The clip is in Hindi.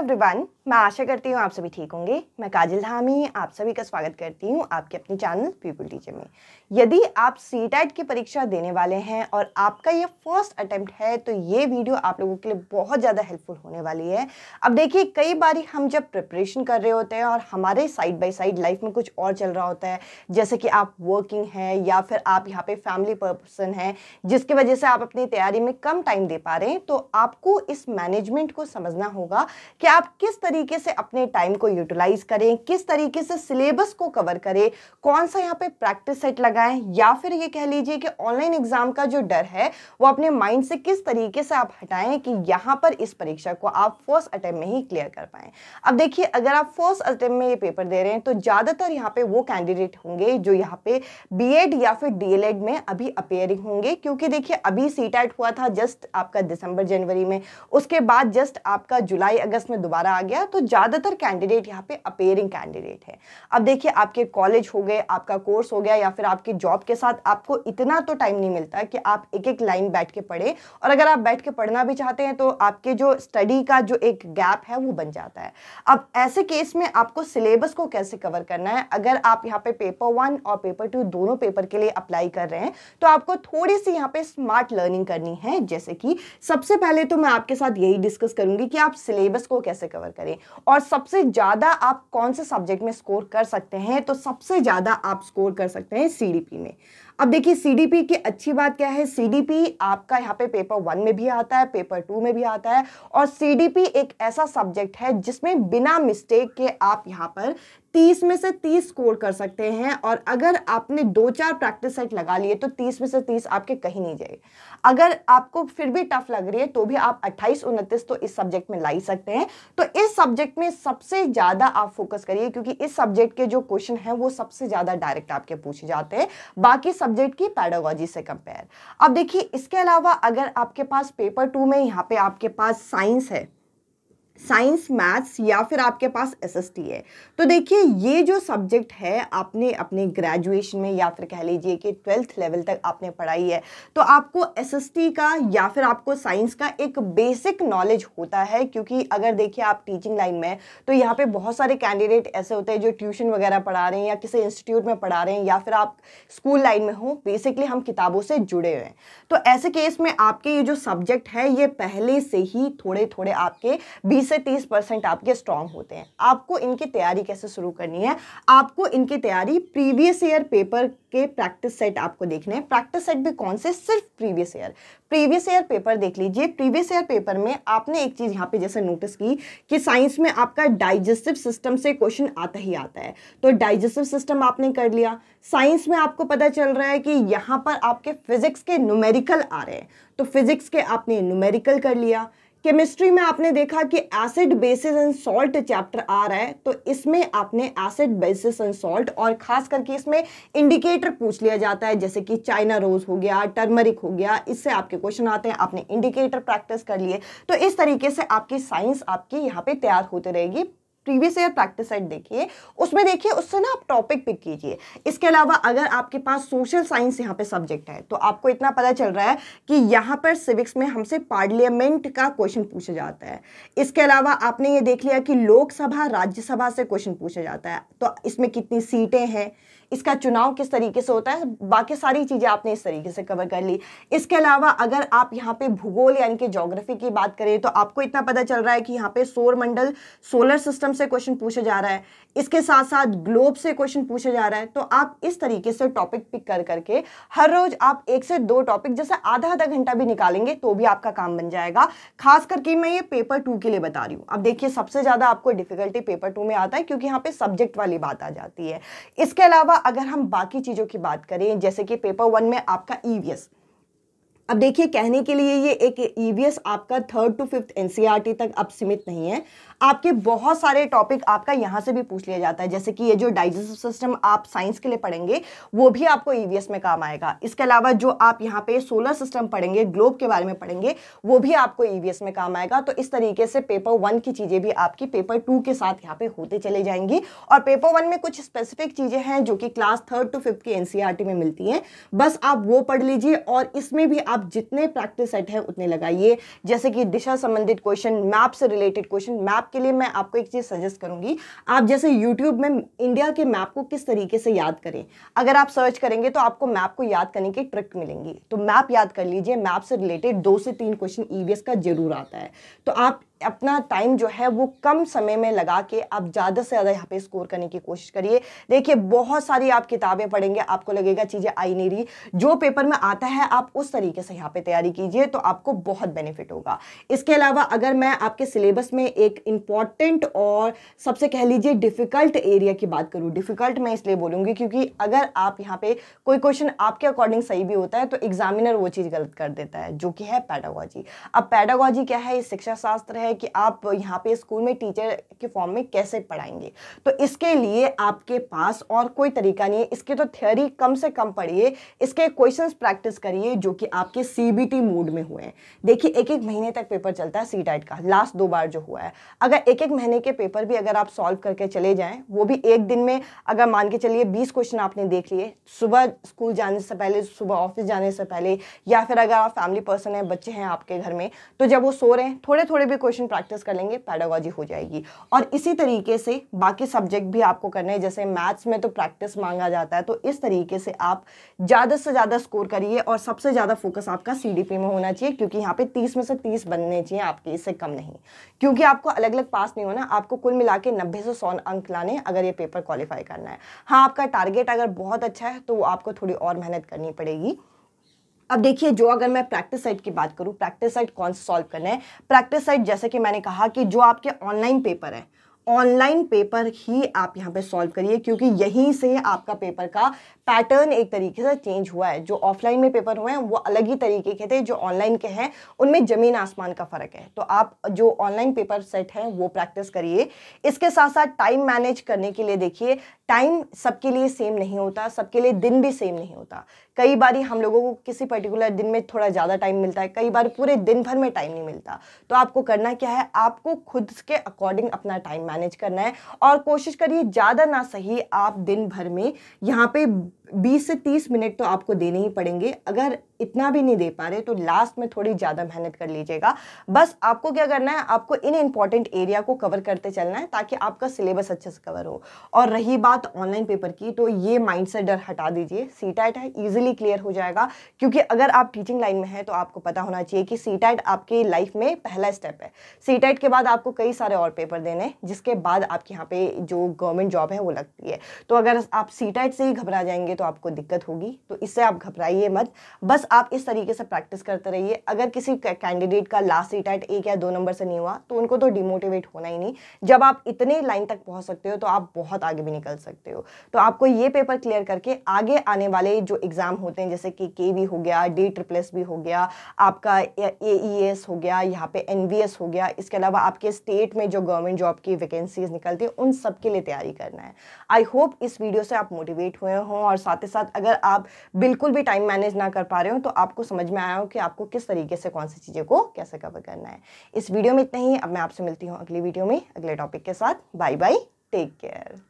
एवरीवन मैं आशा करती हूँ आप सभी ठीक होंगे मैं काजल धामी आप सभी का स्वागत करती हूँ आपके अपने चैनल पीपल टीचर में यदि आप सी की परीक्षा देने वाले हैं और आपका ये फर्स्ट अटेम्प्ट है तो ये वीडियो आप लोगों के लिए बहुत ज़्यादा हेल्पफुल होने वाली है अब देखिए कई बार हम जब प्रिपरेशन कर रहे होते हैं और हमारे साइड बाई साइड लाइफ में कुछ और चल रहा होता है जैसे कि आप वर्किंग हैं या फिर आप यहाँ पर फैमिली पर्सन हैं जिसकी वजह से आप अपनी तैयारी में कम टाइम दे पा रहे हैं तो आपको इस मैनेजमेंट को समझना होगा कि आप किस तरीके से अपने टाइम को यूटिलाइज करें किस तरीके से सिलेबस को कवर करें कौन सा यहाँ पे प्रैक्टिस सेट लगाएं या फिर ये कह लीजिए कि ऑनलाइन एग्जाम का जो डर है वो अपने माइंड से किस तरीके से आप हटाएं कि यहाँ पर इस परीक्षा को आप फर्स्ट अटैम्प्ट में ही क्लियर कर पाएं अब देखिए अगर आप फर्स्ट अटैम्प्ट में ये पेपर दे रहे हैं तो ज़्यादातर यहाँ पे वो कैंडिडेट होंगे जो यहाँ पे बीएड या फिर डीएलएड में अभी अपेयरिंग होंगे क्योंकि देखिए अभी सीटेट हुआ था जस्ट आपका दिसंबर जनवरी में उसके बाद जस्ट आपका जुलाई अगस्त में में दोबारा आ गया तो ज़्यादातर कैंडिडेट यहाँ पे अपेयरिंग कैंडिडेट है अब देखिए आपके कॉलेज हो गए आपका कोर्स हो गया या फिर आपकी जॉब के साथ आपको इतना तो टाइम नहीं मिलता कि आप एक एक लाइन बैठ के पढ़े और अगर आप बैठ के पढ़ना भी चाहते हैं तो आपके जो स्टडी का जो एक गैप है वो बन जाता है अब ऐसे केस में आपको सिलेबस को कैसे कवर करना है अगर आप यहाँ पे पेपर वन और पेपर टू दोनों पेपर के लिए अप्लाई कर रहे हैं तो आपको थोड़ी सी यहाँ पे स्मार्ट लर्निंग करनी है जैसे कि सबसे पहले तो मैं आपके साथ यही डिस्कस करूंगी कि आप सिलेबस को कैसे कैसे कवर करें और सबसे ज़्यादा आप कौन से सब्जेक्ट में स्कोर कर सकते हैं तो सबसे ज़्यादा आप स्कोर कर सकते हैं सी में अब देखिए सीडीपी की अच्छी बात क्या है सीडीपी आपका यहाँ पे पेपर वन में भी आता है पेपर टू में भी आता है और सीडीपी एक ऐसा सब्जेक्ट है जिसमें बिना मिस्टेक के आप यहाँ पर तीस में से तीस स्कोर कर सकते हैं और अगर आपने दो चार प्रैक्टिस सेट लगा लिए तो तीस में से तीस आपके कहीं नहीं जाए अगर आपको फिर भी टफ लग रही है तो भी आप अट्ठाईस उनतीस तो इस सब्जेक्ट में ला ही सकते हैं तो इस सब्जेक्ट में सबसे ज़्यादा आप फोकस करिए क्योंकि इस सब्जेक्ट के जो क्वेश्चन हैं वो सबसे ज़्यादा डायरेक्ट आपके पूछे जाते हैं बाकी सब सब्जेक्ट की पैडोलॉजी से कंपेयर अब देखिए इसके अलावा अगर आपके पास पेपर टू में यहाँ पे आपके पास साइंस है साइंस मैथ्स या फिर आपके पास एसएसटी है तो देखिए ये जो सब्जेक्ट है आपने अपने ग्रेजुएशन में या फिर कह लीजिए कि ट्वेल्थ लेवल तक आपने पढ़ाई है तो आपको एसएसटी का या फिर आपको साइंस का एक बेसिक नॉलेज होता है क्योंकि अगर देखिए आप टीचिंग लाइन में तो यहाँ पे बहुत सारे कैंडिडेट ऐसे होते हैं जो ट्यूशन वगैरह पढ़ा रहे हैं या किसी इंस्टीट्यूट में पढ़ा रहे हैं या फिर आप स्कूल लाइन में हों बेसिकली हम किताबों से जुड़े हुए हैं तो ऐसे केस में आपके ये जो सब्जेक्ट है ये पहले से ही थोड़े थोड़े आपके बीस से 30 परसेंट आपके स्ट्रांग होते हैं आपको इनकी तैयारी कैसे शुरू करनी है आपको इनकी तैयारी प्रीवियस ईयर पेपर के प्रैक्टिस सेट आपको देखने हैं प्रैक्टिस सेट भी कौन से सिर्फ previous year previous year paper देख लीजिए प्रीवियस ईयर पेपर में आपने एक चीज़ यहाँ पे जैसे नोटिस की कि साइंस में आपका डाइजेस्टिव सिस्टम से क्वेश्चन आता ही आता है तो डाइजेस्टिव सिस्टम आपने कर लिया साइंस में आपको पता चल रहा है कि यहाँ पर आपके फिजिक्स के न्यूमेरिकल आ रहे हैं तो फिजिक्स के आपने न्यूमेरिकल कर लिया केमिस्ट्री में आपने देखा कि acid bases and salt chapter आ रहा है तो इसमें आपने एसिड बेसिस एंड सॉल्ट और खास करके इसमें इंडिकेटर पूछ लिया जाता है जैसे कि चाइना रोज हो गया टर्मरिक हो गया इससे आपके क्वेश्चन आते हैं आपने इंडिकेटर प्रैक्टिस कर लिए तो इस तरीके से आपकी साइंस आपकी यहाँ पे तैयार होती रहेगी प्रीवियस ईयर प्रैक्टिस सेट देखिए उसमें देखिए उससे ना आप टॉपिक पिक कीजिए इसके अलावा अगर आपके पास सोशल साइंस यहाँ पे सब्जेक्ट है तो आपको इतना पता चल रहा है कि यहाँ पर सिविक्स में हमसे पार्लियामेंट का क्वेश्चन पूछा जाता है इसके अलावा आपने ये देख लिया कि लोकसभा राज्यसभा से क्वेश्चन पूछा जाता है तो इसमें कितनी सीटें हैं इसका चुनाव किस तरीके से होता है बाकी सारी चीज़ें आपने इस तरीके से कवर कर ली इसके अलावा अगर आप यहाँ पे भूगोल यानी कि जोग्राफी की बात करें तो आपको इतना पता चल रहा है कि यहाँ पे सौर मंडल सोलर सिस्टम से क्वेश्चन पूछा जा रहा है इसके साथ साथ ग्लोब से क्वेश्चन पूछा जा रहा है तो आप इस तरीके से टॉपिक पिक कर करके हर रोज आप एक से दो टॉपिक जैसे आधा आधा घंटा भी निकालेंगे तो भी आपका काम बन जाएगा खास करके मैं ये पेपर टू के लिए बता रही हूँ अब देखिए सबसे ज़्यादा आपको डिफिकल्टी पेपर टू में आता है क्योंकि यहाँ पे सब्जेक्ट वाली बात आ जाती है इसके अलावा अगर हम बाकी चीज़ों की बात करें जैसे कि पेपर वन में आपका ई e अब देखिए कहने के लिए ये एक ई e आपका थर्ड टू फिफ्थ एन तक अब सीमित नहीं है आपके बहुत सारे टॉपिक आपका यहाँ से भी पूछ लिया जाता है जैसे कि ये जो डाइजेस्टिव सिस्टम आप साइंस के लिए पढ़ेंगे वो भी आपको ई e में काम आएगा इसके अलावा जो आप यहाँ पे सोलर सिस्टम पढ़ेंगे ग्लोब के बारे में पढ़ेंगे वो भी आपको ई e में काम आएगा तो इस तरीके से पेपर वन की चीज़ें भी आपकी पेपर टू के साथ यहाँ पे होते चले जाएंगी और पेपर वन में कुछ स्पेसिफिक चीज़ें हैं जो कि क्लास थर्ड टू फिफ्थ की एनसीईआरटी में मिलती हैं बस आप वो पढ़ लीजिए और इसमें भी आप जितने प्रैक्टिस सेट हैं उतने लगाइए जैसे कि दिशा संबंधित क्वेश्चन मैप से रिलेटेड क्वेश्चन मैप आपके लिए मैं आपको एक चीज़ सजेस्ट करूंगी आप जैसे यूट्यूब में इंडिया के मैप को किस तरीके से याद करें अगर आप सर्च करेंगे तो आपको मैप को याद करने की ट्रिक मिलेंगी तो मैप याद कर लीजिए मैप से रिलेटेड दो से तीन क्वेश्चन ई e का जरूर आता है तो आप अपना टाइम जो है वो कम समय में लगा के आप ज़्यादा से ज़्यादा यहाँ पे स्कोर करने की कोशिश करिए देखिए बहुत सारी आप किताबें पढ़ेंगे आपको लगेगा चीज़ें आई नहीं रही जो पेपर में आता है आप उस तरीके से यहाँ पे तैयारी कीजिए तो आपको बहुत बेनिफिट होगा इसके अलावा अगर मैं आपके सिलेबस में एक इम्पॉर्टेंट और सबसे कह लीजिए डिफ़िकल्ट एरिया की बात करूँ डिफ़िकल्ट मैं इसलिए बोलूँगी क्योंकि अगर आप यहाँ पर कोई क्वेश्चन आपके अकॉर्डिंग सही भी होता है तो एग्जामिनर वो चीज़ गलत कर देता है जो कि है पैडागॉजी अब पैडागॉजी क्या है ये शिक्षा शास्त्र है है कि आप यहाँ पे स्कूल में टीचर के फॉर्म में कैसे पढ़ाएंगे तो इसके लिए आपके पास और कोई तरीका नहीं है इसके तो थ्योरी कम से कम पढ़िए इसके क्वेश्चंस प्रैक्टिस करिए जो कि आपके सी मोड में हुए हैं देखिए एक एक महीने तक पेपर चलता है सी का लास्ट दो बार जो हुआ है अगर एक एक महीने के पेपर भी अगर आप सॉल्व करके चले जाएँ वो भी एक दिन में अगर मान के चलिए बीस क्वेश्चन आपने देख लिए सुबह स्कूल जाने से पहले सुबह ऑफिस जाने से पहले या फिर अगर आप फैमिली पर्सन हैं बच्चे हैं आपके घर में तो जब वो सो रहे हैं थोड़े थोड़े भी क्वेश्चन क्वेश्चन प्रैक्टिस कर लेंगे पैडागॉजी हो जाएगी और इसी तरीके से बाकी सब्जेक्ट भी आपको करने हैं जैसे मैथ्स में तो प्रैक्टिस मांगा जाता है तो इस तरीके से आप ज़्यादा से ज़्यादा स्कोर करिए और सबसे ज़्यादा फोकस आपका सी में होना चाहिए क्योंकि यहाँ पर तीस में से तीस बनने चाहिए आपके इससे कम नहीं क्योंकि आपको अलग अलग पास नहीं होना आपको कुल मिला के से सौ अंक लाने अगर ये पेपर क्वालिफाई करना है हाँ आपका टारगेट अगर बहुत अच्छा है तो आपको थोड़ी और मेहनत करनी पड़ेगी अब देखिए जो अगर मैं प्रैक्टिस साइट की बात करूँ प्रैक्टिस साइट कौन सा सॉल्व करना है प्रैक्टिस साइट जैसे कि मैंने कहा कि जो आपके ऑनलाइन पेपर है ऑनलाइन पेपर ही आप यहाँ पे सॉल्व करिए क्योंकि यहीं से आपका पेपर का पैटर्न एक तरीके से चेंज हुआ है जो ऑफलाइन में पेपर हुए हैं वो अलग ही तरीके के थे जो ऑनलाइन के हैं उनमें ज़मीन आसमान का फ़र्क है तो आप जो ऑनलाइन पेपर सेट हैं वो प्रैक्टिस करिए इसके साथ साथ टाइम मैनेज करने के लिए देखिए टाइम सबके लिए सेम नहीं होता सबके लिए दिन भी सेम नहीं होता कई बार हम लोगों को किसी पर्टिकुलर दिन में थोड़ा ज़्यादा टाइम मिलता है कई बार पूरे दिन भर में टाइम नहीं मिलता तो आपको करना क्या है आपको खुद के अकॉर्डिंग अपना टाइम मैनेज करना है और कोशिश करिए ज़्यादा ना सही आप दिन भर में यहाँ पे बीस से तीस मिनट तो आपको देने ही पड़ेंगे अगर इतना भी नहीं दे पा रहे तो लास्ट में थोड़ी ज़्यादा मेहनत कर लीजिएगा बस आपको क्या करना है आपको इन इंपॉर्टेंट एरिया को कवर करते चलना है ताकि आपका सिलेबस अच्छे से कवर हो और रही बात ऑनलाइन पेपर की तो ये माइंड से डर हटा दीजिए सी टाइट है ईजिली क्लियर हो जाएगा क्योंकि अगर आप टीचिंग लाइन में हैं तो आपको पता होना चाहिए कि सी टाइट आपकी लाइफ में पहला स्टेप है सी टाइट के बाद आपको कई सारे और पेपर देने जिसके बाद आपके यहाँ पे जो गवर्नमेंट जॉब है वो लगती है तो अगर आप सी टाइट से ही घबरा जाएंगे तो आपको दिक्कत होगी तो इससे आप घबराइए मत बस आप इस तरीके से प्रैक्टिस करते रहिए अगर किसी कैंडिडेट का लास्ट रिटायर्ट एक या दो नंबर से नहीं हुआ तो उनको तो डिमोटिवेट होना ही नहीं जब आप इतने लाइन तक पहुंच सकते हो तो आप बहुत आगे भी निकल सकते हो तो आपको ये पेपर क्लियर करके आगे आने वाले जो एग्ज़ाम होते हैं जैसे कि के वी हो गया डी ट्रिपल एस भी हो गया आपका ए ई एस e, हो गया यहाँ पे एन वी एस हो गया इसके अलावा आपके स्टेट में जो गवर्नमेंट जॉब की वैकेंसीज निकलती है उन सब के लिए तैयारी करना है आई होप इस वीडियो से आप मोटिवेट हुए हों और साथ ही साथ अगर आप बिल्कुल भी टाइम मैनेज ना कर पा रहे हो हूँ तो आपको समझ में आया हो कि आपको किस तरीके से कौन सी चीज़ें को कैसे कवर करना है इस वीडियो में इतना ही अब मैं आपसे मिलती हूँ अगली वीडियो में अगले टॉपिक के साथ बाय बाय टेक केयर